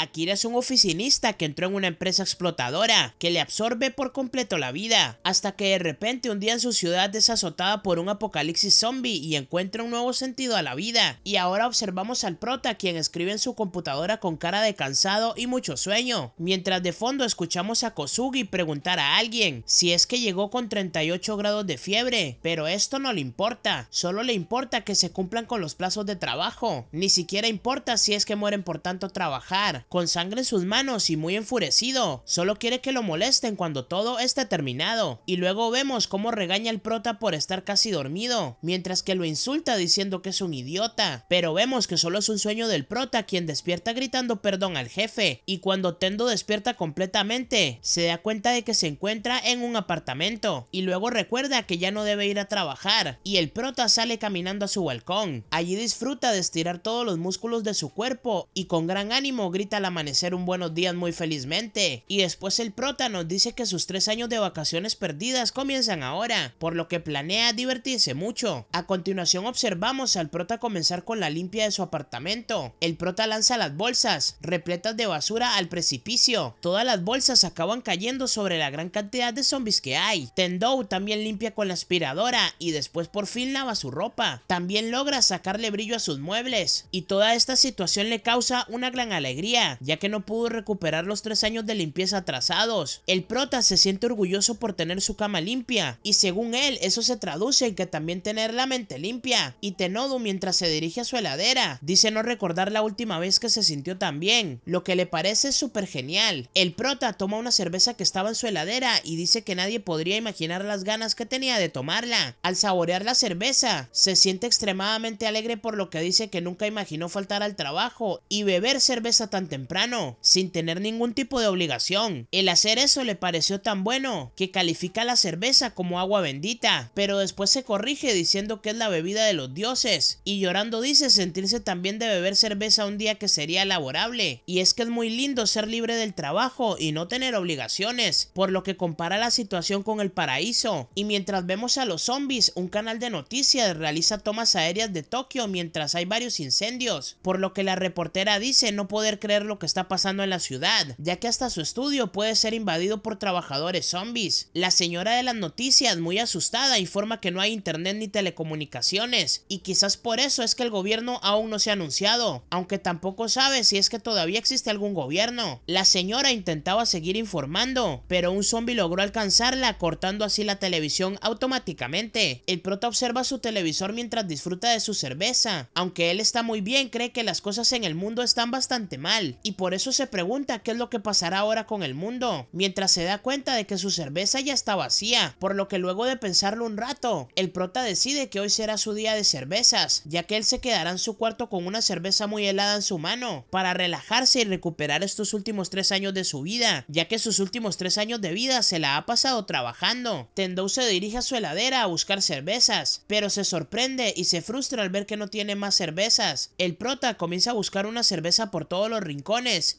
Akira es un oficinista que entró en una empresa explotadora que le absorbe por completo la vida, hasta que de repente un día en su ciudad es azotada por un apocalipsis zombie y encuentra un nuevo sentido a la vida. Y ahora observamos al prota quien escribe en su computadora con cara de cansado y mucho sueño, mientras de fondo escuchamos a Kosugi preguntar a alguien si es que llegó con 38 grados de fiebre, pero esto no le importa, solo le importa que se cumplan con los plazos de trabajo, ni siquiera importa si es que mueren por tanto trabajar, con sangre en sus manos y muy enfurecido. Solo quiere que lo molesten cuando todo esté terminado. Y luego vemos cómo regaña al prota por estar casi dormido, mientras que lo insulta diciendo que es un idiota. Pero vemos que solo es un sueño del prota quien despierta gritando perdón al jefe. Y cuando Tendo despierta completamente, se da cuenta de que se encuentra en un apartamento. Y luego recuerda que ya no debe ir a trabajar. Y el prota sale caminando a su balcón. Allí disfruta de estirar todos los músculos de su cuerpo y con gran ánimo grita al amanecer un buenos días muy felizmente, y después el prota nos dice que sus tres años de vacaciones perdidas comienzan ahora, por lo que planea divertirse mucho. A continuación observamos al prota comenzar con la limpia de su apartamento. El prota lanza las bolsas, repletas de basura al precipicio. Todas las bolsas acaban cayendo sobre la gran cantidad de zombies que hay. Tendou también limpia con la aspiradora y después por fin lava su ropa. También logra sacarle brillo a sus muebles y toda esta situación le causa una gran alegría ya que no pudo recuperar los tres años de limpieza atrasados. El prota se siente orgulloso por tener su cama limpia, y según él, eso se traduce en que también tener la mente limpia. Y Tenodu, mientras se dirige a su heladera, dice no recordar la última vez que se sintió tan bien, lo que le parece súper genial. El prota toma una cerveza que estaba en su heladera y dice que nadie podría imaginar las ganas que tenía de tomarla. Al saborear la cerveza, se siente extremadamente alegre por lo que dice que nunca imaginó faltar al trabajo y beber cerveza tan temprano temprano, sin tener ningún tipo de obligación. El hacer eso le pareció tan bueno que califica la cerveza como agua bendita, pero después se corrige diciendo que es la bebida de los dioses, y llorando dice sentirse también de beber cerveza un día que sería laborable, y es que es muy lindo ser libre del trabajo y no tener obligaciones, por lo que compara la situación con el paraíso, y mientras vemos a los zombies, un canal de noticias realiza tomas aéreas de Tokio mientras hay varios incendios, por lo que la reportera dice no poder creer lo que está pasando en la ciudad, ya que hasta su estudio puede ser invadido por trabajadores zombies. La señora de las noticias, muy asustada, informa que no hay internet ni telecomunicaciones, y quizás por eso es que el gobierno aún no se ha anunciado, aunque tampoco sabe si es que todavía existe algún gobierno. La señora intentaba seguir informando, pero un zombie logró alcanzarla, cortando así la televisión automáticamente. El prota observa su televisor mientras disfruta de su cerveza. Aunque él está muy bien, cree que las cosas en el mundo están bastante mal, y por eso se pregunta qué es lo que pasará ahora con el mundo, mientras se da cuenta de que su cerveza ya está vacía, por lo que luego de pensarlo un rato, el prota decide que hoy será su día de cervezas, ya que él se quedará en su cuarto con una cerveza muy helada en su mano, para relajarse y recuperar estos últimos tres años de su vida, ya que sus últimos tres años de vida se la ha pasado trabajando. Tendou se dirige a su heladera a buscar cervezas, pero se sorprende y se frustra al ver que no tiene más cervezas. El prota comienza a buscar una cerveza por todos los rincones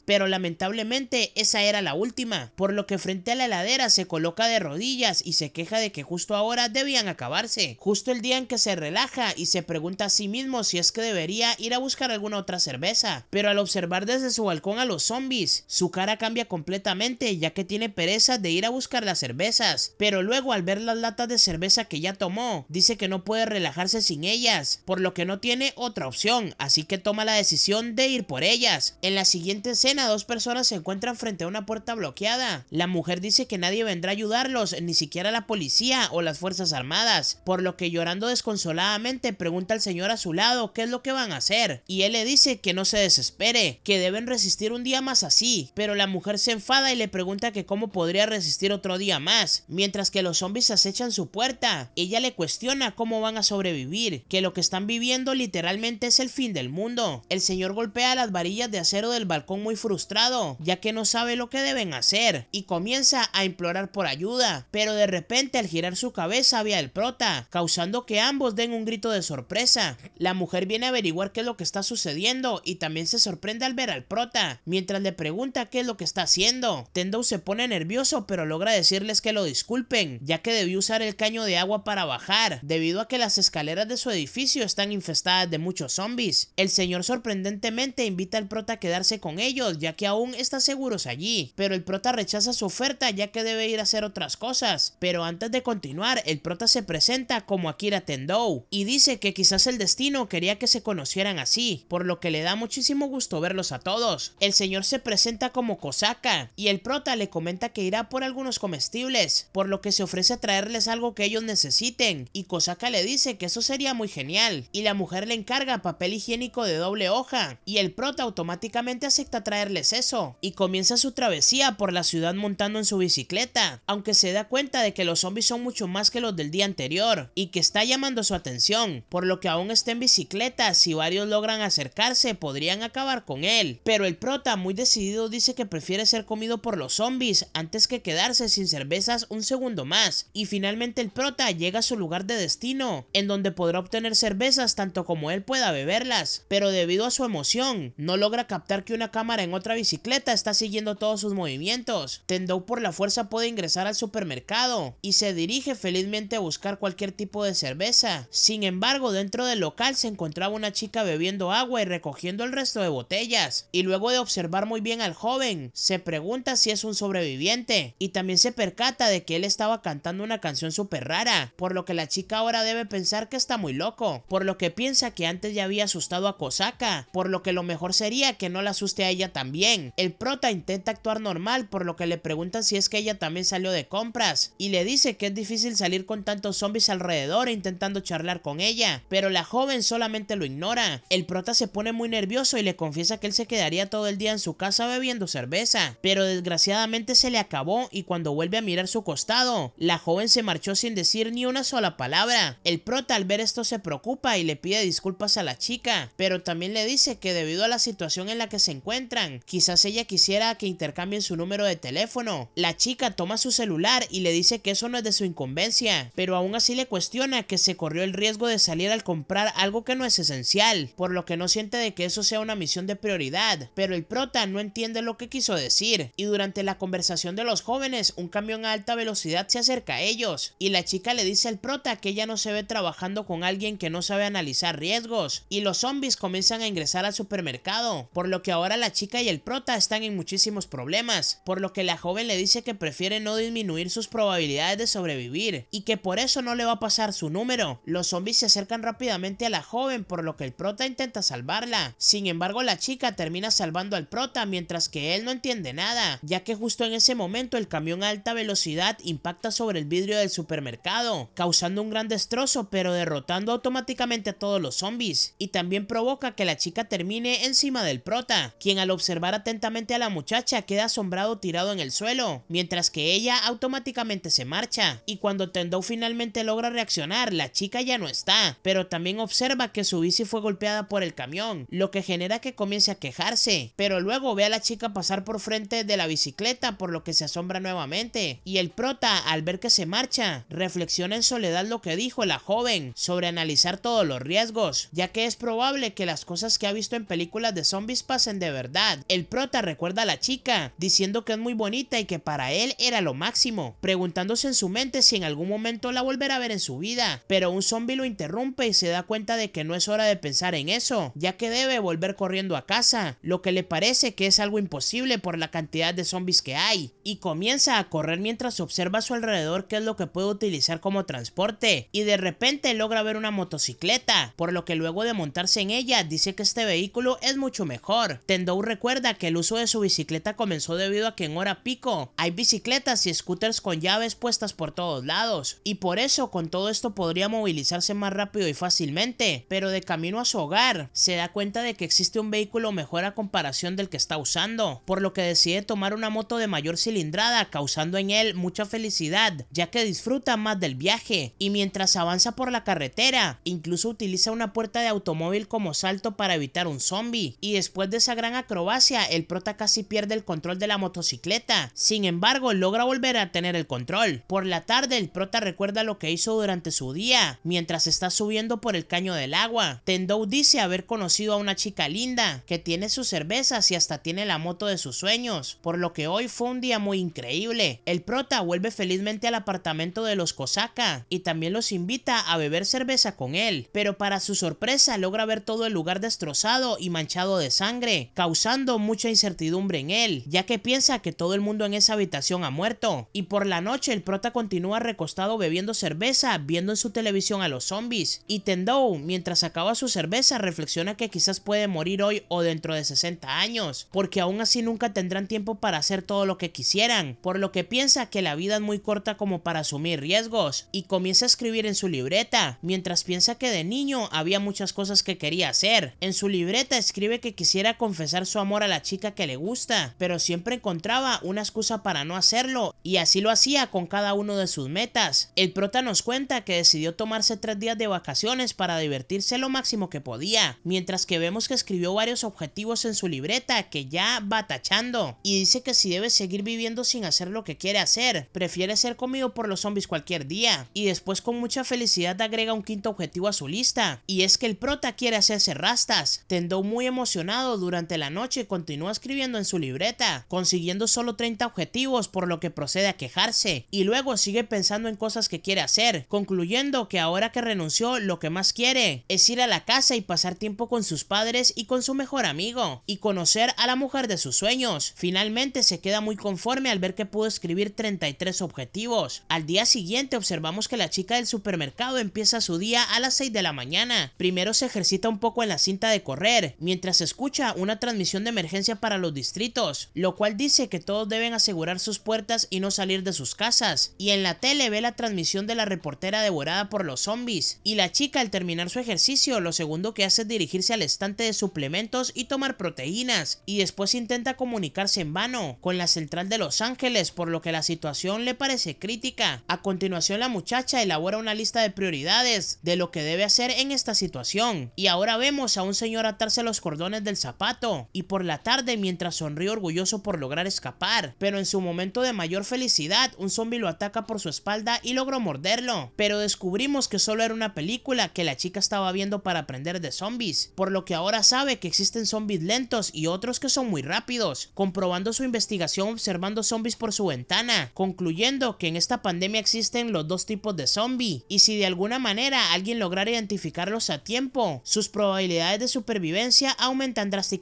pero lamentablemente esa era la última, por lo que frente a la heladera se coloca de rodillas y se queja de que justo ahora debían acabarse, justo el día en que se relaja y se pregunta a sí mismo si es que debería ir a buscar alguna otra cerveza, pero al observar desde su balcón a los zombies, su cara cambia completamente ya que tiene pereza de ir a buscar las cervezas, pero luego al ver las latas de cerveza que ya tomó, dice que no puede relajarse sin ellas, por lo que no tiene otra opción, así que toma la decisión de ir por ellas. En la siguiente escena, dos personas se encuentran frente a una puerta bloqueada. La mujer dice que nadie vendrá a ayudarlos, ni siquiera la policía o las fuerzas armadas, por lo que llorando desconsoladamente pregunta al señor a su lado qué es lo que van a hacer, y él le dice que no se desespere, que deben resistir un día más así, pero la mujer se enfada y le pregunta que cómo podría resistir otro día más, mientras que los zombies acechan su puerta. Ella le cuestiona cómo van a sobrevivir, que lo que están viviendo literalmente es el fin del mundo. El señor golpea las varillas de acero de el balcón muy frustrado, ya que no sabe lo que deben hacer, y comienza a implorar por ayuda, pero de repente al girar su cabeza ve al prota, causando que ambos den un grito de sorpresa. La mujer viene a averiguar qué es lo que está sucediendo y también se sorprende al ver al prota, mientras le pregunta qué es lo que está haciendo. Tendo se pone nervioso pero logra decirles que lo disculpen, ya que debió usar el caño de agua para bajar, debido a que las escaleras de su edificio están infestadas de muchos zombies. El señor sorprendentemente invita al prota a quedarse con ellos, ya que aún está seguros allí, pero el prota rechaza su oferta ya que debe ir a hacer otras cosas. Pero antes de continuar, el prota se presenta como Akira Tendou y dice que quizás el destino quería que se conocieran así, por lo que le da muchísimo gusto verlos a todos. El señor se presenta como Kosaka y el prota le comenta que irá por algunos comestibles, por lo que se ofrece a traerles algo que ellos necesiten y Kosaka le dice que eso sería muy genial y la mujer le encarga papel higiénico de doble hoja y el prota automáticamente acepta traerles eso y comienza su travesía por la ciudad montando en su bicicleta, aunque se da cuenta de que los zombies son mucho más que los del día anterior y que está llamando su atención, por lo que aún está en bicicleta, si varios logran acercarse podrían acabar con él, pero el prota muy decidido dice que prefiere ser comido por los zombies antes que quedarse sin cervezas un segundo más, y finalmente el prota llega a su lugar de destino, en donde podrá obtener cervezas tanto como él pueda beberlas, pero debido a su emoción, no logra captar que una cámara en otra bicicleta está siguiendo todos sus movimientos. Tendou por la fuerza puede ingresar al supermercado y se dirige felizmente a buscar cualquier tipo de cerveza. Sin embargo, dentro del local se encontraba una chica bebiendo agua y recogiendo el resto de botellas. Y luego de observar muy bien al joven, se pregunta si es un sobreviviente y también se percata de que él estaba cantando una canción súper rara, por lo que la chica ahora debe pensar que está muy loco, por lo que piensa que antes ya había asustado a Kosaka, por lo que lo mejor sería que no la asuste a ella también. El prota intenta actuar normal, por lo que le preguntan si es que ella también salió de compras, y le dice que es difícil salir con tantos zombies alrededor intentando charlar con ella, pero la joven solamente lo ignora. El prota se pone muy nervioso y le confiesa que él se quedaría todo el día en su casa bebiendo cerveza, pero desgraciadamente se le acabó y cuando vuelve a mirar su costado, la joven se marchó sin decir ni una sola palabra. El prota al ver esto se preocupa y le pide disculpas a la chica, pero también le dice que debido a la situación en la que se encuentran. Quizás ella quisiera que intercambien su número de teléfono. La chica toma su celular y le dice que eso no es de su incumbencia, pero aún así le cuestiona que se corrió el riesgo de salir al comprar algo que no es esencial, por lo que no siente de que eso sea una misión de prioridad, pero el prota no entiende lo que quiso decir, y durante la conversación de los jóvenes, un camión a alta velocidad se acerca a ellos, y la chica le dice al prota que ella no se ve trabajando con alguien que no sabe analizar riesgos, y los zombies comienzan a ingresar al supermercado, por lo que a ahora la chica y el prota están en muchísimos problemas, por lo que la joven le dice que prefiere no disminuir sus probabilidades de sobrevivir y que por eso no le va a pasar su número. Los zombies se acercan rápidamente a la joven por lo que el prota intenta salvarla. Sin embargo la chica termina salvando al prota mientras que él no entiende nada, ya que justo en ese momento el camión a alta velocidad impacta sobre el vidrio del supermercado, causando un gran destrozo pero derrotando automáticamente a todos los zombies y también provoca que la chica termine encima del prota quien al observar atentamente a la muchacha queda asombrado tirado en el suelo, mientras que ella automáticamente se marcha, y cuando Tendou finalmente logra reaccionar, la chica ya no está, pero también observa que su bici fue golpeada por el camión, lo que genera que comience a quejarse, pero luego ve a la chica pasar por frente de la bicicleta, por lo que se asombra nuevamente, y el prota, al ver que se marcha, reflexiona en soledad lo que dijo la joven sobre analizar todos los riesgos, ya que es probable que las cosas que ha visto en películas de zombies pasen de verdad. El prota recuerda a la chica, diciendo que es muy bonita y que para él era lo máximo, preguntándose en su mente si en algún momento la volverá a ver en su vida, pero un zombie lo interrumpe y se da cuenta de que no es hora de pensar en eso, ya que debe volver corriendo a casa, lo que le parece que es algo imposible por la cantidad de zombies que hay, y comienza a correr mientras observa a su alrededor qué es lo que puede utilizar como transporte, y de repente logra ver una motocicleta, por lo que luego de montarse en ella dice que este vehículo es mucho mejor, Tendou recuerda que el uso de su bicicleta comenzó debido a que en hora pico hay bicicletas y scooters con llaves puestas por todos lados, y por eso con todo esto podría movilizarse más rápido y fácilmente, pero de camino a su hogar se da cuenta de que existe un vehículo mejor a comparación del que está usando, por lo que decide tomar una moto de mayor cilindrada, causando en él mucha felicidad, ya que disfruta más del viaje, y mientras avanza por la carretera, incluso utiliza una puerta de automóvil como salto para evitar un zombie, y después de gran acrobacia, el prota casi pierde el control de la motocicleta. Sin embargo, logra volver a tener el control. Por la tarde, el prota recuerda lo que hizo durante su día, mientras está subiendo por el caño del agua. Tendou dice haber conocido a una chica linda, que tiene sus cervezas y hasta tiene la moto de sus sueños, por lo que hoy fue un día muy increíble. El prota vuelve felizmente al apartamento de los Kosaka y también los invita a beber cerveza con él, pero para su sorpresa logra ver todo el lugar destrozado y manchado de sangre causando mucha incertidumbre en él, ya que piensa que todo el mundo en esa habitación ha muerto. Y por la noche el prota continúa recostado bebiendo cerveza, viendo en su televisión a los zombies. Y Tendou, mientras acaba su cerveza, reflexiona que quizás puede morir hoy o dentro de 60 años, porque aún así nunca tendrán tiempo para hacer todo lo que quisieran, por lo que piensa que la vida es muy corta como para asumir riesgos, y comienza a escribir en su libreta, mientras piensa que de niño había muchas cosas que quería hacer. En su libreta escribe que quisiera con confesar su amor a la chica que le gusta, pero siempre encontraba una excusa para no hacerlo, y así lo hacía con cada uno de sus metas. El prota nos cuenta que decidió tomarse tres días de vacaciones para divertirse lo máximo que podía, mientras que vemos que escribió varios objetivos en su libreta que ya va tachando, y dice que si debe seguir viviendo sin hacer lo que quiere hacer, prefiere ser comido por los zombies cualquier día, y después con mucha felicidad agrega un quinto objetivo a su lista, y es que el prota quiere hacerse rastas, tendó muy emocionado durante la noche continúa escribiendo en su libreta, consiguiendo solo 30 objetivos por lo que procede a quejarse, y luego sigue pensando en cosas que quiere hacer, concluyendo que ahora que renunció lo que más quiere es ir a la casa y pasar tiempo con sus padres y con su mejor amigo, y conocer a la mujer de sus sueños. Finalmente se queda muy conforme al ver que pudo escribir 33 objetivos. Al día siguiente observamos que la chica del supermercado empieza su día a las 6 de la mañana. Primero se ejercita un poco en la cinta de correr, mientras escucha una transmisión de emergencia para los distritos, lo cual dice que todos deben asegurar sus puertas y no salir de sus casas. Y en la tele ve la transmisión de la reportera devorada por los zombies. Y la chica al terminar su ejercicio, lo segundo que hace es dirigirse al estante de suplementos y tomar proteínas. Y después intenta comunicarse en vano con la central de Los Ángeles, por lo que la situación le parece crítica. A continuación la muchacha elabora una lista de prioridades de lo que debe hacer en esta situación. Y ahora vemos a un señor atarse los cordones del zapato y por la tarde mientras sonríe orgulloso por lograr escapar, pero en su momento de mayor felicidad, un zombie lo ataca por su espalda y logró morderlo, pero descubrimos que solo era una película que la chica estaba viendo para aprender de zombies, por lo que ahora sabe que existen zombies lentos y otros que son muy rápidos, comprobando su investigación observando zombies por su ventana, concluyendo que en esta pandemia existen los dos tipos de zombie, y si de alguna manera alguien lograra identificarlos a tiempo, sus probabilidades de supervivencia aumentan drásticamente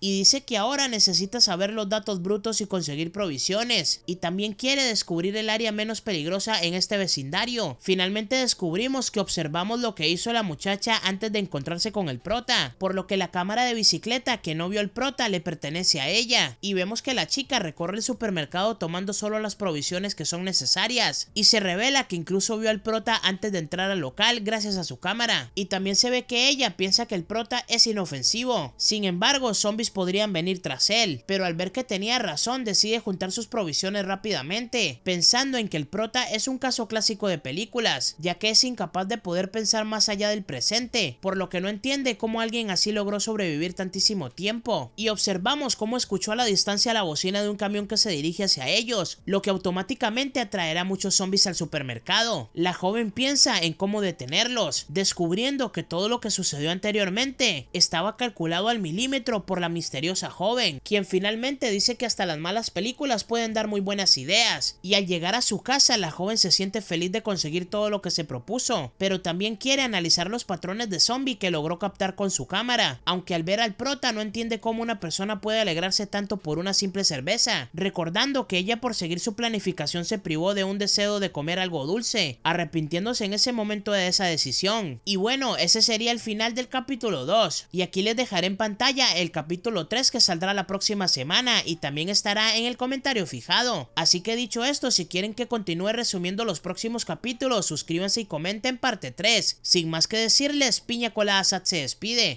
y dice que ahora necesita saber los datos brutos y conseguir provisiones, y también quiere descubrir el área menos peligrosa en este vecindario. Finalmente descubrimos que observamos lo que hizo la muchacha antes de encontrarse con el prota, por lo que la cámara de bicicleta que no vio el prota le pertenece a ella, y vemos que la chica recorre el supermercado tomando solo las provisiones que son necesarias, y se revela que incluso vio al prota antes de entrar al local gracias a su cámara, y también se ve que ella piensa que el prota es inofensivo, sin embargo embargo, zombies podrían venir tras él, pero al ver que tenía razón decide juntar sus provisiones rápidamente, pensando en que el prota es un caso clásico de películas, ya que es incapaz de poder pensar más allá del presente, por lo que no entiende cómo alguien así logró sobrevivir tantísimo tiempo, y observamos cómo escuchó a la distancia la bocina de un camión que se dirige hacia ellos, lo que automáticamente atraerá muchos zombies al supermercado. La joven piensa en cómo detenerlos, descubriendo que todo lo que sucedió anteriormente estaba calculado al milímetro por la misteriosa joven, quien finalmente dice que hasta las malas películas pueden dar muy buenas ideas, y al llegar a su casa la joven se siente feliz de conseguir todo lo que se propuso, pero también quiere analizar los patrones de zombie que logró captar con su cámara, aunque al ver al prota no entiende cómo una persona puede alegrarse tanto por una simple cerveza, recordando que ella por seguir su planificación se privó de un deseo de comer algo dulce, arrepintiéndose en ese momento de esa decisión. Y bueno, ese sería el final del capítulo 2, y aquí les dejaré en pantalla el capítulo 3 que saldrá la próxima semana y también estará en el comentario fijado. Así que dicho esto, si quieren que continúe resumiendo los próximos capítulos, suscríbanse y comenten parte 3. Sin más que decirles, Piña cola se despide.